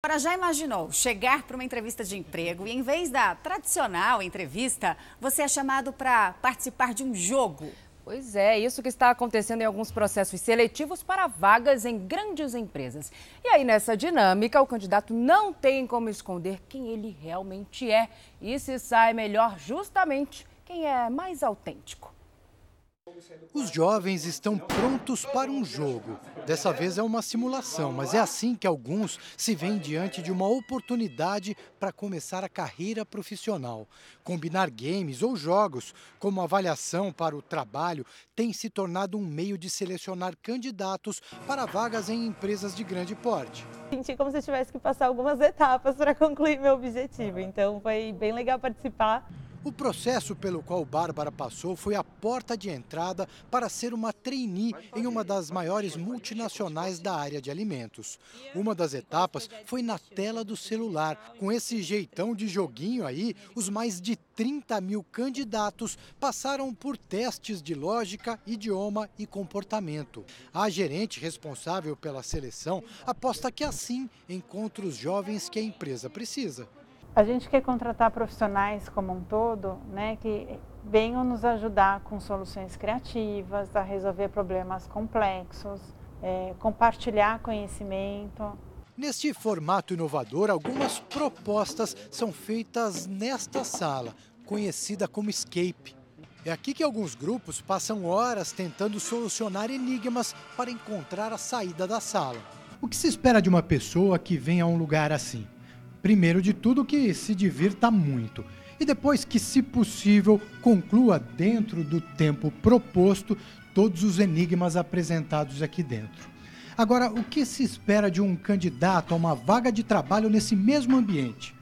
Agora, já imaginou chegar para uma entrevista de emprego e, em vez da tradicional entrevista, você é chamado para participar de um jogo? Pois é, isso que está acontecendo em alguns processos seletivos para vagas em grandes empresas. E aí, nessa dinâmica, o candidato não tem como esconder quem ele realmente é. E se sai melhor justamente quem é mais autêntico. Os jovens estão prontos para um jogo. Dessa vez é uma simulação, mas é assim que alguns se veem diante de uma oportunidade para começar a carreira profissional. Combinar games ou jogos como avaliação para o trabalho tem se tornado um meio de selecionar candidatos para vagas em empresas de grande porte. Senti como se eu tivesse que passar algumas etapas para concluir meu objetivo, então foi bem legal participar. O processo pelo qual Bárbara passou foi a porta de entrada para ser uma trainee em uma das maiores multinacionais da área de alimentos. Uma das etapas foi na tela do celular. Com esse jeitão de joguinho aí, os mais de 30 mil candidatos passaram por testes de lógica, idioma e comportamento. A gerente responsável pela seleção aposta que assim encontra os jovens que a empresa precisa a gente quer contratar profissionais como um todo, né, que venham nos ajudar com soluções criativas, a resolver problemas complexos, é, compartilhar conhecimento. Neste formato inovador, algumas propostas são feitas nesta sala, conhecida como Escape. É aqui que alguns grupos passam horas tentando solucionar enigmas para encontrar a saída da sala. O que se espera de uma pessoa que vem a um lugar assim? Primeiro de tudo, que se divirta muito. E depois que, se possível, conclua dentro do tempo proposto todos os enigmas apresentados aqui dentro. Agora, o que se espera de um candidato a uma vaga de trabalho nesse mesmo ambiente?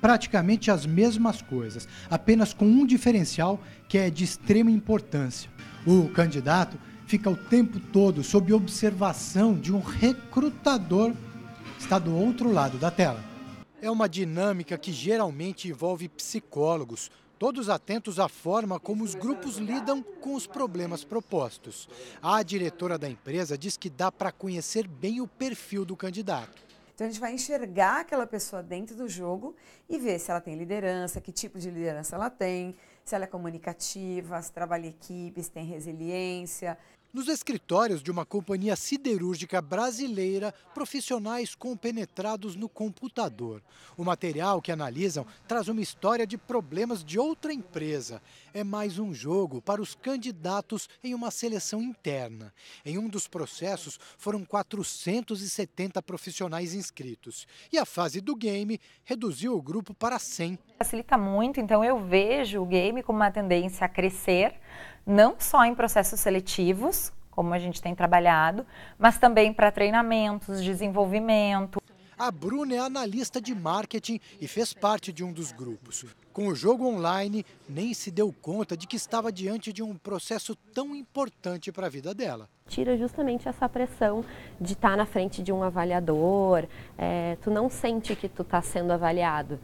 Praticamente as mesmas coisas, apenas com um diferencial que é de extrema importância. O candidato fica o tempo todo sob observação de um recrutador que está do outro lado da tela é uma dinâmica que geralmente envolve psicólogos, todos atentos à forma como os grupos lidam com os problemas propostos. A diretora da empresa diz que dá para conhecer bem o perfil do candidato. Então a gente vai enxergar aquela pessoa dentro do jogo e ver se ela tem liderança, que tipo de liderança ela tem, se ela é comunicativa, se trabalha em equipe, se tem resiliência, nos escritórios de uma companhia siderúrgica brasileira, profissionais compenetrados no computador. O material que analisam traz uma história de problemas de outra empresa. É mais um jogo para os candidatos em uma seleção interna. Em um dos processos, foram 470 profissionais inscritos. E a fase do game reduziu o grupo para 100. Facilita muito, então eu vejo o game como uma tendência a crescer não só em processos seletivos, como a gente tem trabalhado, mas também para treinamentos, desenvolvimento. A Bruna é analista de marketing e fez parte de um dos grupos. Com o jogo online, nem se deu conta de que estava diante de um processo tão importante para a vida dela. Tira justamente essa pressão de estar tá na frente de um avaliador, é, tu não sente que tu está sendo avaliado.